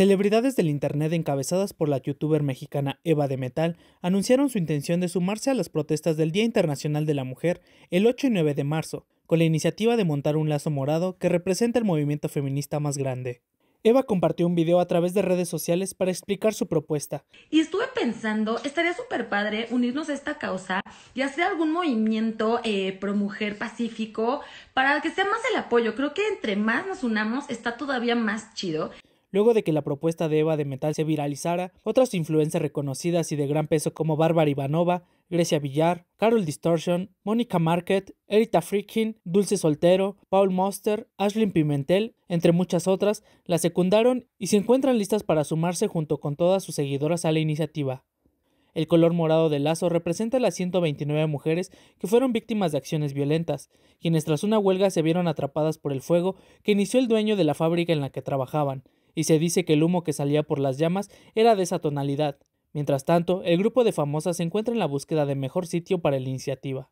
Celebridades del Internet encabezadas por la youtuber mexicana Eva de Metal anunciaron su intención de sumarse a las protestas del Día Internacional de la Mujer el 8 y 9 de marzo, con la iniciativa de montar un lazo morado que representa el movimiento feminista más grande. Eva compartió un video a través de redes sociales para explicar su propuesta. Y estuve pensando, estaría súper padre unirnos a esta causa y hacer algún movimiento eh, pro mujer pacífico para que sea más el apoyo. Creo que entre más nos unamos está todavía más chido. Luego de que la propuesta de Eva de Metal se viralizara, otras influencias reconocidas y de gran peso como Bárbara Ivanova, Grecia Villar, Carol Distortion, Mónica Market, Erita Freakin, Dulce Soltero, Paul Moster, Ashlyn Pimentel, entre muchas otras, la secundaron y se encuentran listas para sumarse junto con todas sus seguidoras a la iniciativa. El color morado del lazo representa a las 129 mujeres que fueron víctimas de acciones violentas, quienes tras una huelga se vieron atrapadas por el fuego que inició el dueño de la fábrica en la que trabajaban, y se dice que el humo que salía por las llamas era de esa tonalidad. Mientras tanto, el grupo de famosas se encuentra en la búsqueda de mejor sitio para la iniciativa.